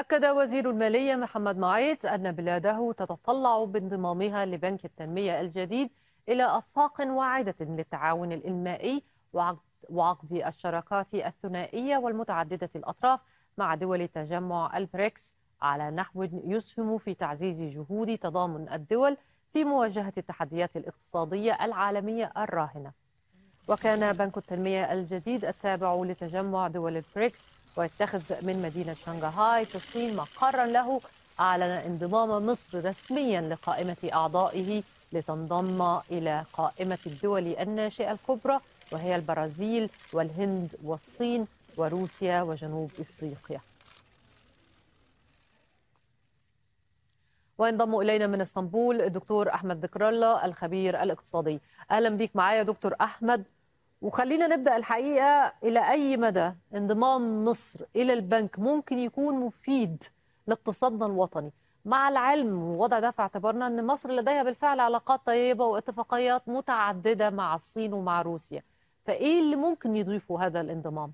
أكد وزير المالية محمد معيط أن بلاده تتطلع بانضمامها لبنك التنمية الجديد إلى أفاق واعدة للتعاون الإنمائي وعقد الشراكات الثنائية والمتعددة الأطراف مع دول تجمع البريكس على نحو يسهم في تعزيز جهود تضامن الدول في مواجهة التحديات الاقتصادية العالمية الراهنة وكان بنك التنمية الجديد التابع لتجمع دول البريكس ويتخذ من مدينة شنغهاي في الصين مقرا له أعلن انضمام مصر رسميا لقائمة أعضائه لتنضم إلى قائمة الدول الناشئة الكبرى وهي البرازيل والهند والصين وروسيا وجنوب إفريقيا وينضم الينا من اسطنبول الدكتور احمد ذكر الله الخبير الاقتصادي اهلا بيك معايا دكتور احمد وخلينا نبدا الحقيقه الى اي مدى انضمام مصر الى البنك ممكن يكون مفيد لاقتصادنا الوطني مع العلم ووضع ده في اعتبارنا ان مصر لديها بالفعل علاقات طيبه واتفاقيات متعدده مع الصين ومع روسيا فايه اللي ممكن يضيفه هذا الانضمام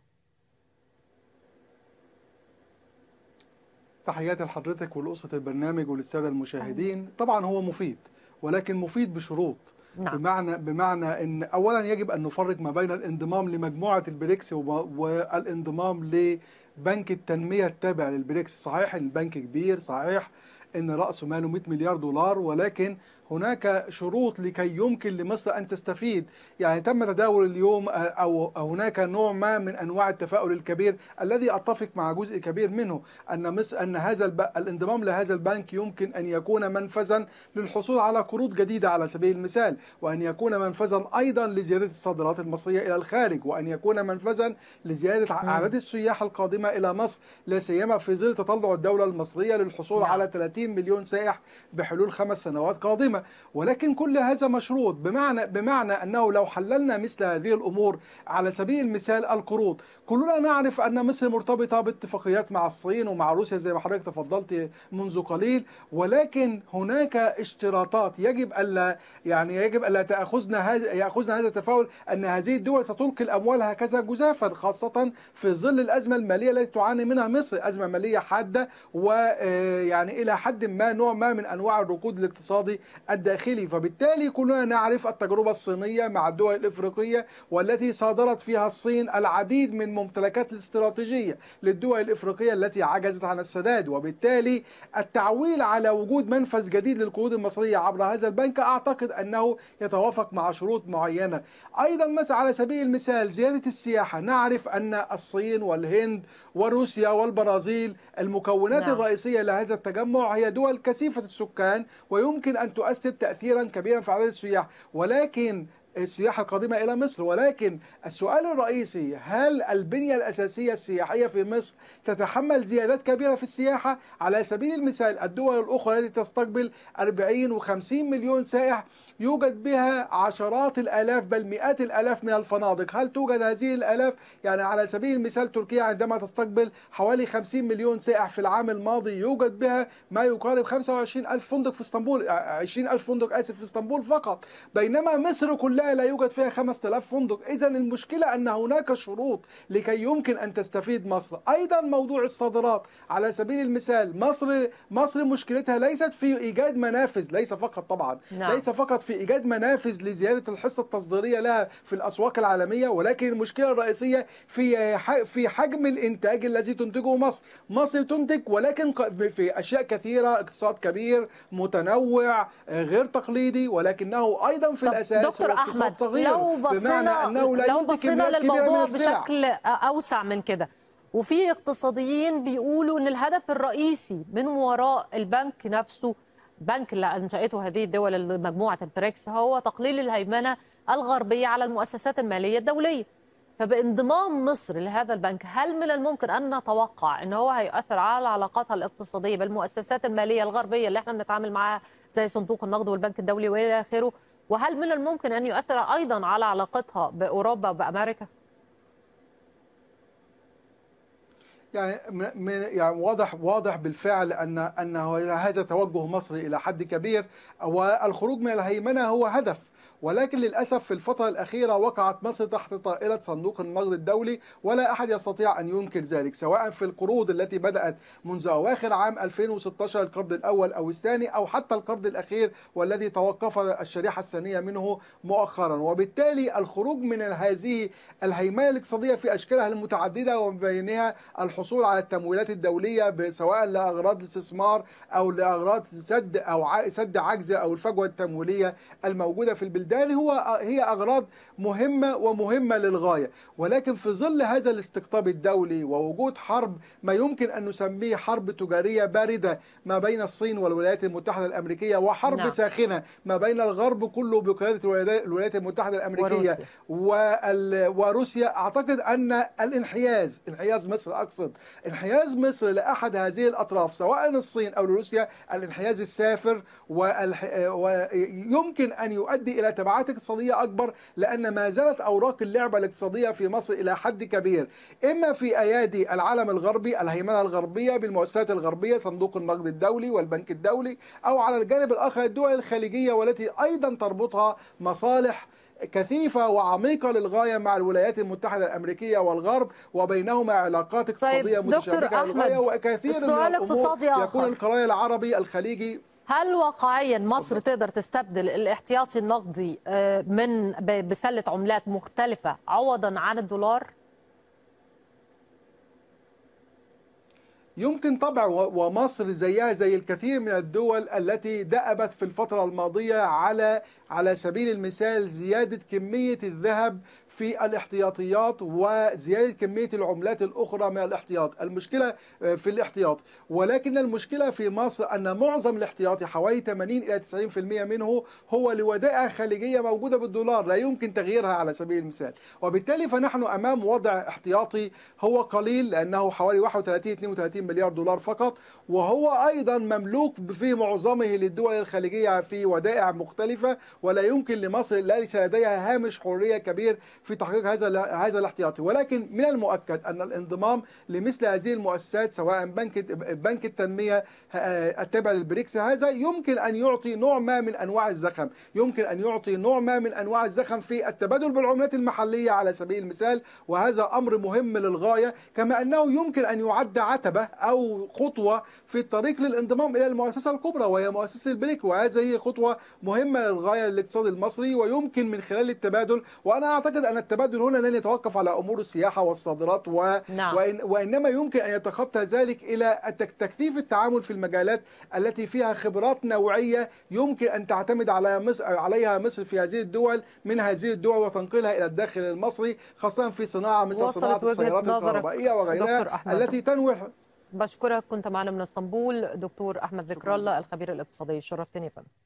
تحياتي لحضرتك ولقصه البرنامج وللساده المشاهدين طبعا هو مفيد ولكن مفيد بشروط نعم. بمعنى بمعنى ان اولا يجب ان نفرق ما بين الانضمام لمجموعه البريكس والانضمام لبنك التنميه التابع للبريكس صحيح البنك كبير صحيح ان راسه ماله 100 مليار دولار ولكن هناك شروط لكي يمكن لمصر أن تستفيد يعني تم تداول اليوم آه، أو هناك نوع ما من أنواع التفاؤل الكبير الذي أتفق مع جزء كبير منه أن مصر أن هذا الانضمام لهذا البنك يمكن أن يكون منفذا للحصول على قروض جديدة على سبيل المثال وأن يكون منفذا أيضا لزيادة الصادرات المصرية إلى الخارج وأن يكون منفذا لزيادة أعداد السياح القادمة إلى مصر لا سيما في ظل تطلع الدولة المصرية للحصول نعم. على 30 مليون سائح بحلول خمس سنوات قادمة القيامة ولكن كل هذا مشروط بمعنى بمعنى أنه لو حللنا مثل هذه الأمور على سبيل المثال القروض كلنا نعرف أن مصر مرتبطة باتفاقيات مع الصين ومع روسيا زي ما حضرتك تفضلت منذ قليل ولكن هناك اشتراطات يجب ألا يعني يجب ألا تأخذنا هذا يأخذنا هذا التفاؤل أن هذه الدول ستلقي الأموال هكذا جزافا خاصة في ظل الأزمة المالية التي تعاني منها مصر أزمة مالية حادة ويعني آه، إلى حد ما نوع ما من أنواع الركود الاقتصادي الداخلي فبالتالي كلنا نعرف التجربة الصينية مع الدول الإفريقية والتي صادرت فيها الصين العديد من ممتلكات الاستراتيجية للدول الإفريقية التي عجزت عن السداد وبالتالي التعويل على وجود منفذ جديد للقروض المصرية عبر هذا البنك أعتقد أنه يتوافق مع شروط معينة أيضا مثلا على سبيل المثال زيادة السياحة نعرف أن الصين والهند وروسيا والبرازيل المكونات نعم. الرئيسية لهذا التجمع هي دول كثيفة السكان ويمكن أن تؤثر يؤثر تأثيرا كبيرا في عدد السياح ولكن السياحة القادمة إلى مصر ولكن السؤال الرئيسي هل البنية الأساسية السياحية في مصر تتحمل زيادات كبيرة في السياحة على سبيل المثال الدول الأخرى التي تستقبل 40 و50 مليون سائح يوجد بها عشرات الآلاف بل مئات الآلاف من الفنادق هل توجد هذه الآلاف يعني على سبيل المثال تركيا عندما تستقبل حوالي 50 مليون سائح في العام الماضي يوجد بها ما يقارب 25 ألف فندق في اسطنبول 20 ألف فندق آسف في اسطنبول فقط بينما مصر كلها منطقة لا يوجد فيها 5000 فندق إذا المشكلة أن هناك شروط لكي يمكن أن تستفيد مصر أيضا موضوع الصادرات على سبيل المثال مصر مصر مشكلتها ليست في إيجاد منافذ ليس فقط طبعا نعم. ليس فقط في إيجاد منافذ لزيادة الحصة التصديرية لها في الأسواق العالمية ولكن المشكلة الرئيسية في في حجم الإنتاج الذي تنتجه مصر مصر تنتج ولكن في أشياء كثيرة اقتصاد كبير متنوع غير تقليدي ولكنه أيضا في الأساس دكتور أحمد احمد صغير لو بصينا لو بصينا للموضوع بشكل اوسع من كده وفي اقتصاديين بيقولوا ان الهدف الرئيسي من وراء البنك نفسه بنك اللي انشاته هذه الدول مجموعه البريكس هو تقليل الهيمنه الغربيه على المؤسسات الماليه الدوليه فبانضمام مصر لهذا البنك هل من الممكن ان نتوقع ان هو هيؤثر على علاقاتها الاقتصاديه بالمؤسسات الماليه الغربيه اللي احنا بنتعامل معاها زي صندوق النقد والبنك الدولي والى اخره وهل من الممكن أن يؤثر أيضا على علاقتها بأوروبا وبأمريكا؟ يعني من يعني واضح واضح بالفعل ان ان هذا توجه مصري الى حد كبير والخروج من الهيمنه هو هدف ولكن للأسف في الفترة الأخيرة وقعت مصر تحت طائلة صندوق النقد الدولي ولا أحد يستطيع أن ينكر ذلك سواء في القروض التي بدأت منذ أواخر عام 2016 القرض الأول أو الثاني أو حتى القرض الأخير والذي توقف الشريحة الثانية منه مؤخرا وبالتالي الخروج من هذه الهيمنة الاقتصادية في أشكالها المتعددة ومن بينها الحصول الحصول على التمويلات الدوليه سواء لاغراض الاستثمار او لاغراض سد او سد عجز او الفجوه التمويليه الموجوده في البلدان هو هي اغراض مهمه ومهمه للغايه ولكن في ظل هذا الاستقطاب الدولي ووجود حرب ما يمكن ان نسميه حرب تجاريه بارده ما بين الصين والولايات المتحده الامريكيه وحرب نعم. ساخنه ما بين الغرب كله بقياده الولايات المتحده الامريكيه وروسيا. وروسيا اعتقد ان الانحياز انحياز مصر اقصد انحياز مصر لأحد هذه الأطراف سواء الصين أو روسيا الانحياز السافر ويمكن أن يؤدي إلى تبعات اقتصادية أكبر لأن ما زالت أوراق اللعبة الاقتصادية في مصر إلى حد كبير إما في أيادي العالم الغربي الهيمنة الغربية بالمؤسسات الغربية صندوق النقد الدولي والبنك الدولي أو على الجانب الآخر الدول الخليجية والتي أيضا تربطها مصالح كثيفة وعميقة للغاية مع الولايات المتحدة الأمريكية والغرب وبينهما علاقات طيب، اقتصادية طيب متشابكة دكتور أحمد وكثير السؤال من الاقتصادي يكون آخر. القرار العربي الخليجي هل واقعيا مصر تقدر تستبدل الاحتياطي النقدي آه، من بسله عملات مختلفه عوضا عن الدولار؟ يمكن طبع ومصر زيها زي الكثير من الدول التي دأبت في الفترة الماضية على على سبيل المثال زيادة كمية الذهب في الاحتياطيات وزيادة كمية العملات الأخرى من الاحتياط المشكلة آه، في الاحتياط ولكن المشكلة في مصر أن معظم الاحتياطي حوالي 80 إلى 90% منه هو لودائع خارجية موجودة بالدولار لا يمكن تغييرها على سبيل المثال وبالتالي فنحن أمام وضع احتياطي هو قليل لأنه حوالي 31 32 مليار دولار فقط وهو أيضا مملوك في معظمه للدول الخليجية في ودائع مختلفة ولا يمكن لمصر ليس لديها هامش حرية كبير في تحقيق هذا هذا الاحتياطي ولكن من المؤكد ان الانضمام لمثل هذه المؤسسات سواء بنك بنك التنميه آه، التابع للبريكس هذا يمكن ان يعطي نوع ما من انواع الزخم يمكن ان يعطي نوع ما من انواع الزخم في التبادل بالعملات المحليه على سبيل المثال وهذا امر مهم للغايه كما انه يمكن ان يعد عتبه او خطوه في الطريق للانضمام الى المؤسسه الكبرى وهي مؤسسه البريك وهذه خطوه مهمه للغايه للاقتصاد المصري ويمكن من خلال التبادل وانا اعتقد ان أن التبادل هنا لن يتوقف على أمور السياحة والصادرات و... نعم. وإن... وإنما يمكن أن يتخطى ذلك إلى تكثيف التعامل في المجالات التي فيها خبرات نوعية يمكن أن تعتمد على مصر... عليها مصر في هذه الدول من هذه الدول وتنقلها إلى الداخل المصري خاصة في صناعة مثل صناعة السيارات الكهربائية وغيرها التي تنوع بشكرك كنت معنا من اسطنبول دكتور أحمد ذكر الله الخبير الاقتصادي شرفتني فندم